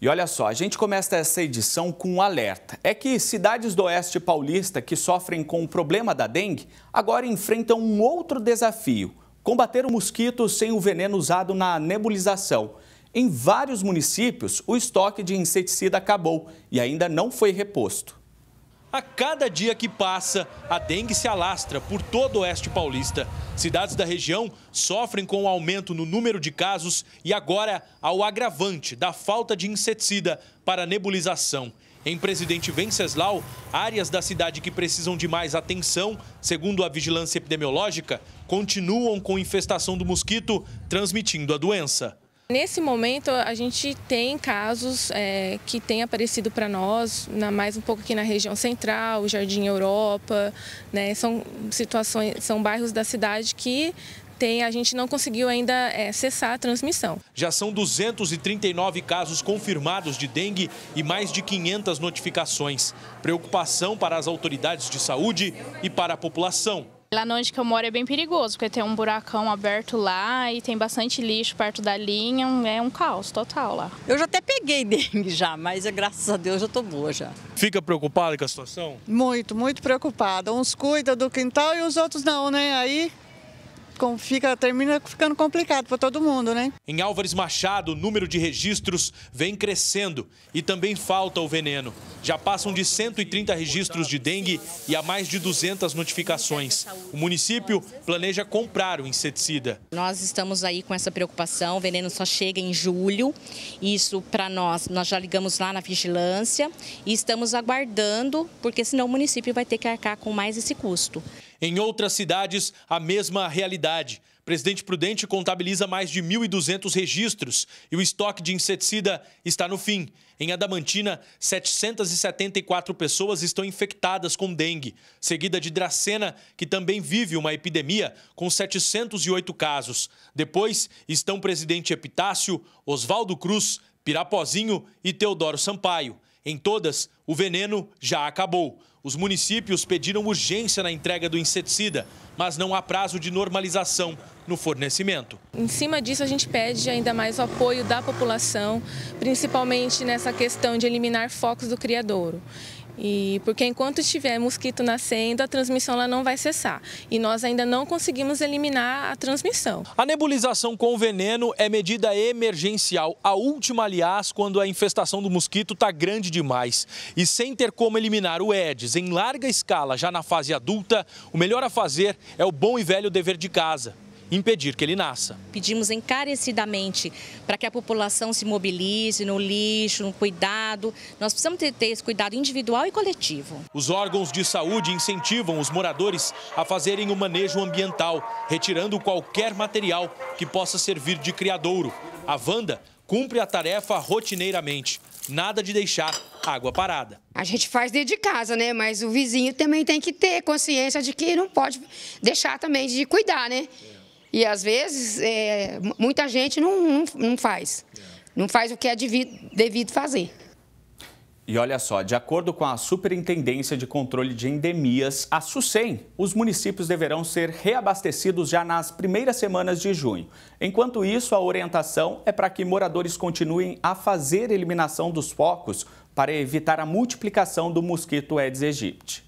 E olha só, a gente começa essa edição com um alerta. É que cidades do oeste paulista que sofrem com o problema da dengue agora enfrentam um outro desafio: combater o mosquito sem o veneno usado na nebulização. Em vários municípios, o estoque de inseticida acabou e ainda não foi reposto. A cada dia que passa, a dengue se alastra por todo o oeste paulista. Cidades da região sofrem com o um aumento no número de casos e agora ao agravante da falta de inseticida para nebulização. Em Presidente Venceslau, áreas da cidade que precisam de mais atenção, segundo a vigilância epidemiológica, continuam com infestação do mosquito, transmitindo a doença. Nesse momento, a gente tem casos é, que têm aparecido para nós, na, mais um pouco aqui na região central, Jardim Europa, né, são situações, são bairros da cidade que tem, a gente não conseguiu ainda é, cessar a transmissão. Já são 239 casos confirmados de dengue e mais de 500 notificações. Preocupação para as autoridades de saúde e para a população. Lá onde eu moro é bem perigoso, porque tem um buracão aberto lá e tem bastante lixo perto da linha, é um caos total lá. Eu já até peguei dengue já, mas é, graças a Deus eu tô boa já. Fica preocupada com a situação? Muito, muito preocupada. Uns cuidam do quintal e os outros não, né? Aí fica, termina ficando complicado para todo mundo, né? Em Álvares Machado, o número de registros vem crescendo e também falta o veneno. Já passam de 130 registros de dengue e há mais de 200 notificações. O município planeja comprar o inseticida. Nós estamos aí com essa preocupação, o veneno só chega em julho. Isso para nós, nós já ligamos lá na vigilância e estamos aguardando, porque senão o município vai ter que arcar com mais esse custo. Em outras cidades, a mesma realidade. Presidente Prudente contabiliza mais de 1.200 registros e o estoque de inseticida está no fim. Em Adamantina, 774 pessoas estão infectadas com dengue, seguida de Dracena, que também vive uma epidemia, com 708 casos. Depois estão Presidente Epitácio, Oswaldo Cruz, Pirapozinho e Teodoro Sampaio. Em todas, o veneno já acabou. Os municípios pediram urgência na entrega do inseticida, mas não há prazo de normalização no fornecimento. Em cima disso, a gente pede ainda mais o apoio da população, principalmente nessa questão de eliminar focos do criadouro. E porque enquanto tiver mosquito nascendo, a transmissão ela não vai cessar. E nós ainda não conseguimos eliminar a transmissão. A nebulização com veneno é medida emergencial, a última, aliás, quando a infestação do mosquito está grande demais. E sem ter como eliminar o Aedes em larga escala já na fase adulta, o melhor a fazer é o bom e velho dever de casa impedir que ele nasça. Pedimos encarecidamente para que a população se mobilize no lixo, no cuidado. Nós precisamos ter esse cuidado individual e coletivo. Os órgãos de saúde incentivam os moradores a fazerem o manejo ambiental, retirando qualquer material que possa servir de criadouro. A Vanda cumpre a tarefa rotineiramente. Nada de deixar água parada. A gente faz dentro de casa, né? Mas o vizinho também tem que ter consciência de que não pode deixar também de cuidar, né? E às vezes é, muita gente não, não, não faz. Não faz o que é devido, devido fazer. E olha só, de acordo com a Superintendência de Controle de Endemias, a SUSEM, os municípios deverão ser reabastecidos já nas primeiras semanas de junho. Enquanto isso, a orientação é para que moradores continuem a fazer eliminação dos focos para evitar a multiplicação do mosquito Aedes aegypti.